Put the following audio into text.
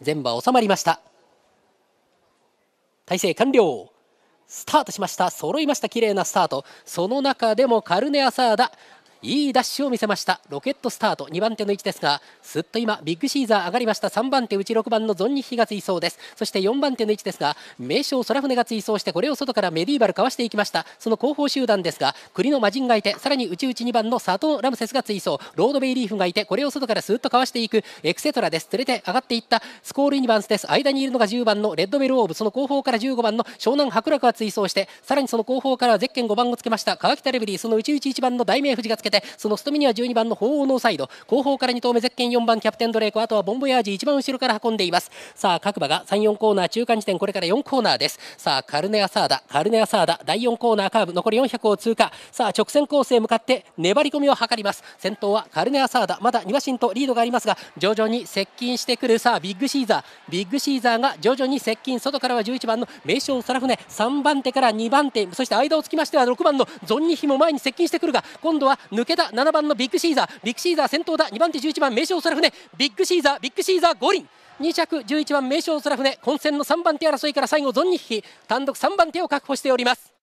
全部は収まりました体制完了スタートしました揃いました綺麗なスタートその中でもカルネ・アサーダいいダッシュを見せましたロケットスタート2番手の位置ですがすっと今ビッグシーザー上がりました3番手内6番のゾンニヒが追走ですそして4番手の位置ですが名将空船が追走してこれを外からメディーバルかわしていきましたその後方集団ですが栗の魔人がいてさらに内々2番の佐藤ラムセスが追走ロードベイリーフがいてこれを外からスーッとかわしていくエクセトラです連れて上がっていったスコールニバンスです間にいるのが10番のレッドベルオーブその後方から15番の湘南白楽が追走してさらにその後方からゼッケン5番をつけました川北レブリーその内々1番の大名富士がつけてでそのストミには12番の鳳凰のサイド後方から2投目ゼッケン4番キャプテンドレイクあとはボンボヤージ一番後ろから運んでいますさあ各馬が34コーナー中間地点これから4コーナーですさあカルネアサーダカルネアサーダ第4コーナーカーブ残り400を通過さあ直線コースへ向かって粘り込みを図ります先頭はカルネアサーダまだ2馬身とリードがありますが徐々に接近してくるさあビッグシーザービッグシーザーが徐々に接近外からは11番の名将サラフネ3番手から2番手そして間をつきましては6番のゾンニヒも前に接近してくるが今度は抜けた7番のビッグシーザービッグシーザー先頭だ2番手11番名将空船ビッグシーザービッグシーザー五輪2着11番名将空船混戦の3番手争いから最後ゾンに引き単独3番手を確保しております